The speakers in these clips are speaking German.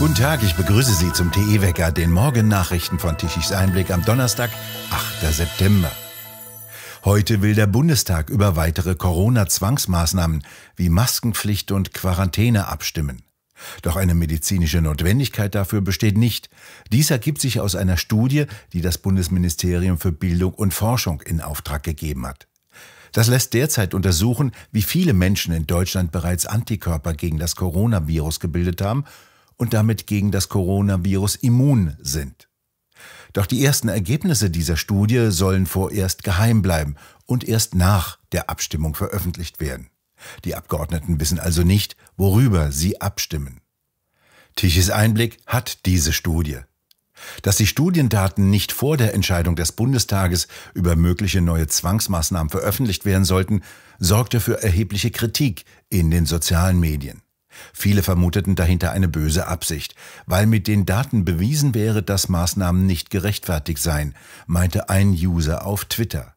Guten Tag, ich begrüße Sie zum TE-Wecker, den Morgennachrichten von Tischis Einblick am Donnerstag, 8. September. Heute will der Bundestag über weitere Corona-Zwangsmaßnahmen wie Maskenpflicht und Quarantäne abstimmen. Doch eine medizinische Notwendigkeit dafür besteht nicht. Dies ergibt sich aus einer Studie, die das Bundesministerium für Bildung und Forschung in Auftrag gegeben hat. Das lässt derzeit untersuchen, wie viele Menschen in Deutschland bereits Antikörper gegen das Coronavirus gebildet haben und damit gegen das Coronavirus immun sind. Doch die ersten Ergebnisse dieser Studie sollen vorerst geheim bleiben und erst nach der Abstimmung veröffentlicht werden. Die Abgeordneten wissen also nicht, worüber sie abstimmen. Tiches Einblick hat diese Studie. Dass die Studiendaten nicht vor der Entscheidung des Bundestages über mögliche neue Zwangsmaßnahmen veröffentlicht werden sollten, sorgte für erhebliche Kritik in den sozialen Medien. Viele vermuteten dahinter eine böse Absicht, weil mit den Daten bewiesen wäre, dass Maßnahmen nicht gerechtfertigt seien, meinte ein User auf Twitter.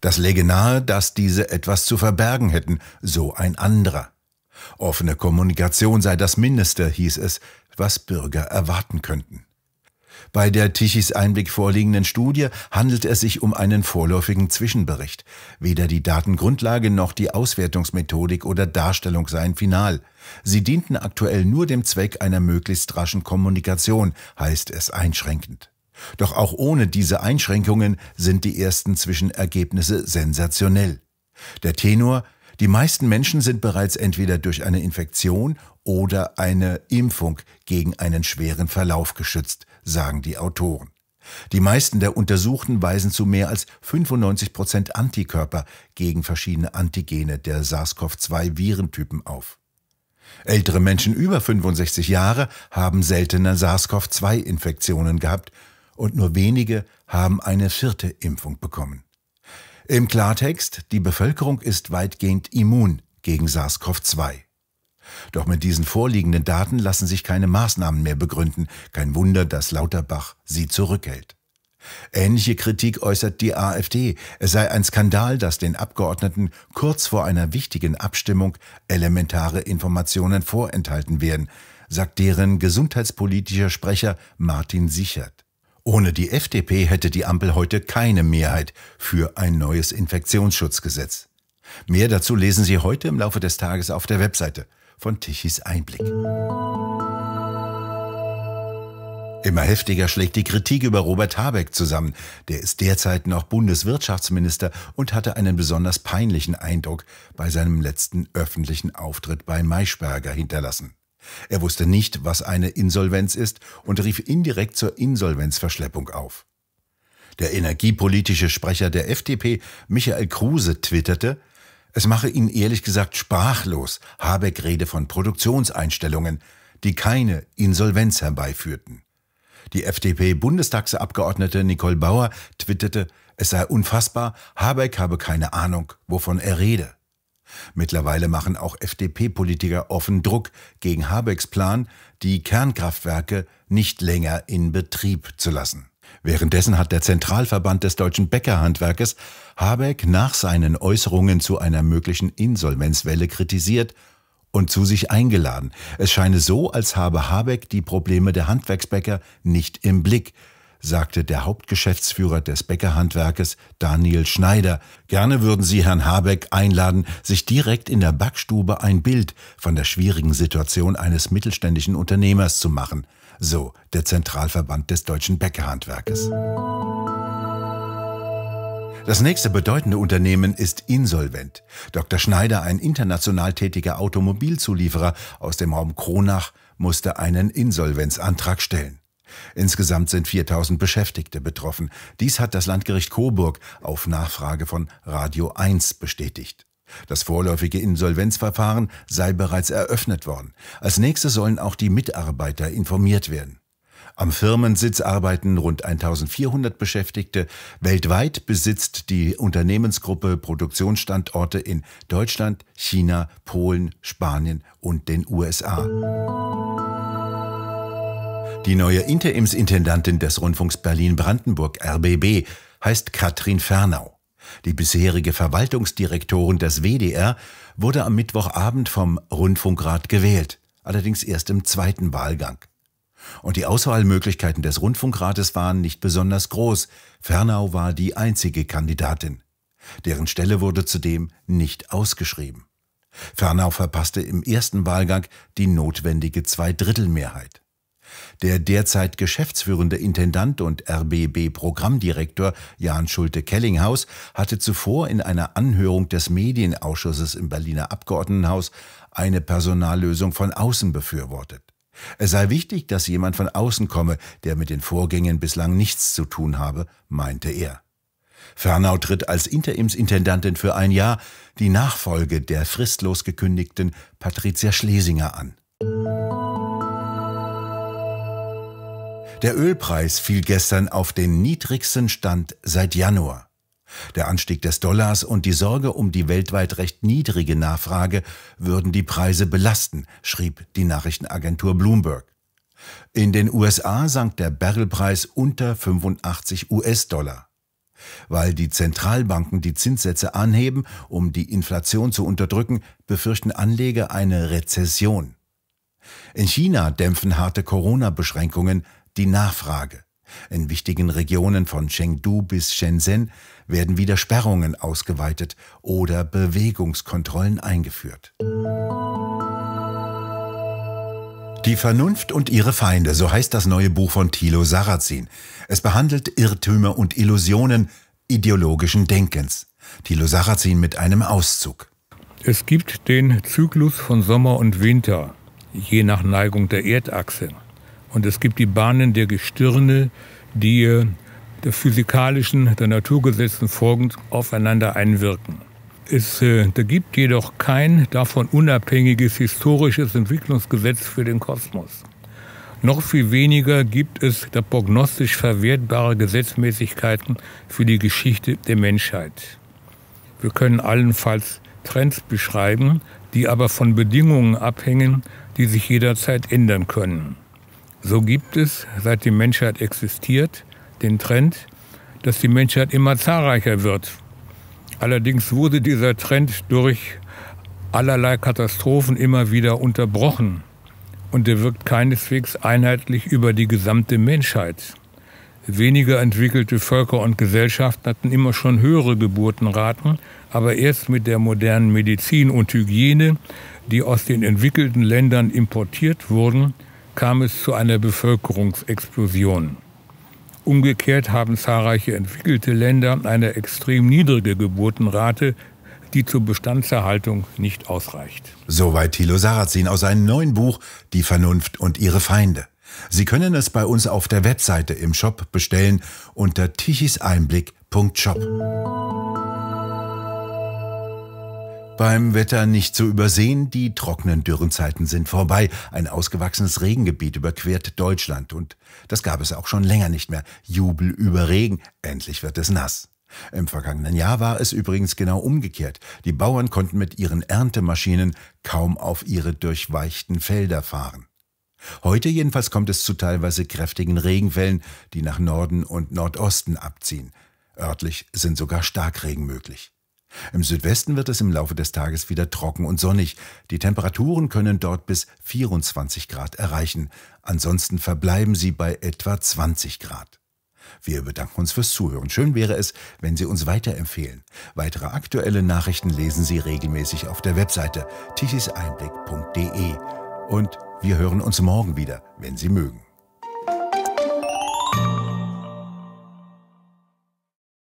Das läge nahe, dass diese etwas zu verbergen hätten, so ein anderer. Offene Kommunikation sei das Mindeste, hieß es, was Bürger erwarten könnten. Bei der Tichys Einblick vorliegenden Studie handelt es sich um einen vorläufigen Zwischenbericht. Weder die Datengrundlage noch die Auswertungsmethodik oder Darstellung seien final. Sie dienten aktuell nur dem Zweck einer möglichst raschen Kommunikation, heißt es einschränkend. Doch auch ohne diese Einschränkungen sind die ersten Zwischenergebnisse sensationell. Der Tenor die meisten Menschen sind bereits entweder durch eine Infektion oder eine Impfung gegen einen schweren Verlauf geschützt, sagen die Autoren. Die meisten der Untersuchten weisen zu mehr als 95 Prozent Antikörper gegen verschiedene Antigene der SARS-CoV-2-Virentypen auf. Ältere Menschen über 65 Jahre haben seltener SARS-CoV-2-Infektionen gehabt und nur wenige haben eine vierte Impfung bekommen. Im Klartext, die Bevölkerung ist weitgehend immun gegen SARS-CoV-2. Doch mit diesen vorliegenden Daten lassen sich keine Maßnahmen mehr begründen. Kein Wunder, dass Lauterbach sie zurückhält. Ähnliche Kritik äußert die AfD. Es sei ein Skandal, dass den Abgeordneten kurz vor einer wichtigen Abstimmung elementare Informationen vorenthalten werden, sagt deren gesundheitspolitischer Sprecher Martin Sichert. Ohne die FDP hätte die Ampel heute keine Mehrheit für ein neues Infektionsschutzgesetz. Mehr dazu lesen Sie heute im Laufe des Tages auf der Webseite von Tichys Einblick. Immer heftiger schlägt die Kritik über Robert Habeck zusammen. Der ist derzeit noch Bundeswirtschaftsminister und hatte einen besonders peinlichen Eindruck bei seinem letzten öffentlichen Auftritt bei Maischberger hinterlassen. Er wusste nicht, was eine Insolvenz ist und rief indirekt zur Insolvenzverschleppung auf. Der energiepolitische Sprecher der FDP, Michael Kruse, twitterte, es mache ihn ehrlich gesagt sprachlos, Habeck rede von Produktionseinstellungen, die keine Insolvenz herbeiführten. Die FDP-Bundestagsabgeordnete Nicole Bauer twitterte, es sei unfassbar, Habeck habe keine Ahnung, wovon er rede. Mittlerweile machen auch FDP-Politiker offen Druck gegen Habecks Plan, die Kernkraftwerke nicht länger in Betrieb zu lassen. Währenddessen hat der Zentralverband des deutschen Bäckerhandwerkes Habeck nach seinen Äußerungen zu einer möglichen Insolvenzwelle kritisiert und zu sich eingeladen. Es scheine so, als habe Habeck die Probleme der Handwerksbäcker nicht im Blick, sagte der Hauptgeschäftsführer des Bäckerhandwerkes Daniel Schneider. Gerne würden Sie Herrn Habeck einladen, sich direkt in der Backstube ein Bild von der schwierigen Situation eines mittelständischen Unternehmers zu machen, so der Zentralverband des deutschen Bäckerhandwerkes. Das nächste bedeutende Unternehmen ist insolvent. Dr. Schneider, ein international tätiger Automobilzulieferer aus dem Raum Kronach, musste einen Insolvenzantrag stellen. Insgesamt sind 4000 Beschäftigte betroffen. Dies hat das Landgericht Coburg auf Nachfrage von Radio 1 bestätigt. Das vorläufige Insolvenzverfahren sei bereits eröffnet worden. Als nächstes sollen auch die Mitarbeiter informiert werden. Am Firmensitz arbeiten rund 1400 Beschäftigte. Weltweit besitzt die Unternehmensgruppe Produktionsstandorte in Deutschland, China, Polen, Spanien und den USA. Die neue Interimsintendantin des Rundfunks Berlin-Brandenburg RBB heißt Katrin Fernau. Die bisherige Verwaltungsdirektorin des WDR wurde am Mittwochabend vom Rundfunkrat gewählt, allerdings erst im zweiten Wahlgang. Und die Auswahlmöglichkeiten des Rundfunkrates waren nicht besonders groß. Fernau war die einzige Kandidatin. Deren Stelle wurde zudem nicht ausgeschrieben. Fernau verpasste im ersten Wahlgang die notwendige Zweidrittelmehrheit. Der derzeit geschäftsführende Intendant und RBB-Programmdirektor Jan Schulte-Kellinghaus hatte zuvor in einer Anhörung des Medienausschusses im Berliner Abgeordnetenhaus eine Personallösung von außen befürwortet. Es sei wichtig, dass jemand von außen komme, der mit den Vorgängen bislang nichts zu tun habe, meinte er. Fernau tritt als Interimsintendantin für ein Jahr die Nachfolge der fristlos gekündigten Patricia Schlesinger an. Der Ölpreis fiel gestern auf den niedrigsten Stand seit Januar. Der Anstieg des Dollars und die Sorge um die weltweit recht niedrige Nachfrage würden die Preise belasten, schrieb die Nachrichtenagentur Bloomberg. In den USA sank der Barrelpreis unter 85 US-Dollar. Weil die Zentralbanken die Zinssätze anheben, um die Inflation zu unterdrücken, befürchten Anleger eine Rezession. In China dämpfen harte Corona-Beschränkungen die Nachfrage. In wichtigen Regionen von Chengdu bis Shenzhen werden wieder Sperrungen ausgeweitet oder Bewegungskontrollen eingeführt. Die Vernunft und ihre Feinde, so heißt das neue Buch von Thilo Sarrazin. Es behandelt Irrtümer und Illusionen ideologischen Denkens. Thilo Sarrazin mit einem Auszug. Es gibt den Zyklus von Sommer und Winter, je nach Neigung der Erdachse. Und es gibt die Bahnen der Gestirne, die äh, der physikalischen, der Naturgesetzen folgend aufeinander einwirken. Es äh, gibt jedoch kein davon unabhängiges historisches Entwicklungsgesetz für den Kosmos. Noch viel weniger gibt es da prognostisch verwertbare Gesetzmäßigkeiten für die Geschichte der Menschheit. Wir können allenfalls Trends beschreiben, die aber von Bedingungen abhängen, die sich jederzeit ändern können. So gibt es, seit die Menschheit existiert, den Trend, dass die Menschheit immer zahlreicher wird. Allerdings wurde dieser Trend durch allerlei Katastrophen immer wieder unterbrochen und er wirkt keineswegs einheitlich über die gesamte Menschheit. Weniger entwickelte Völker und Gesellschaften hatten immer schon höhere Geburtenraten, aber erst mit der modernen Medizin und Hygiene, die aus den entwickelten Ländern importiert wurden, kam es zu einer Bevölkerungsexplosion. Umgekehrt haben zahlreiche entwickelte Länder eine extrem niedrige Geburtenrate, die zur Bestandserhaltung nicht ausreicht. Soweit Thilo Sarrazin aus seinem neuen Buch Die Vernunft und ihre Feinde. Sie können es bei uns auf der Webseite im Shop bestellen unter tichiseinblick.shop. Beim Wetter nicht zu übersehen, die trockenen Dürrenzeiten sind vorbei. Ein ausgewachsenes Regengebiet überquert Deutschland und das gab es auch schon länger nicht mehr. Jubel über Regen, endlich wird es nass. Im vergangenen Jahr war es übrigens genau umgekehrt. Die Bauern konnten mit ihren Erntemaschinen kaum auf ihre durchweichten Felder fahren. Heute jedenfalls kommt es zu teilweise kräftigen Regenfällen, die nach Norden und Nordosten abziehen. Örtlich sind sogar Starkregen möglich. Im Südwesten wird es im Laufe des Tages wieder trocken und sonnig. Die Temperaturen können dort bis 24 Grad erreichen. Ansonsten verbleiben sie bei etwa 20 Grad. Wir bedanken uns fürs Zuhören. Schön wäre es, wenn Sie uns weiterempfehlen. Weitere aktuelle Nachrichten lesen Sie regelmäßig auf der Webseite tichiseinblick.de. Und wir hören uns morgen wieder, wenn Sie mögen.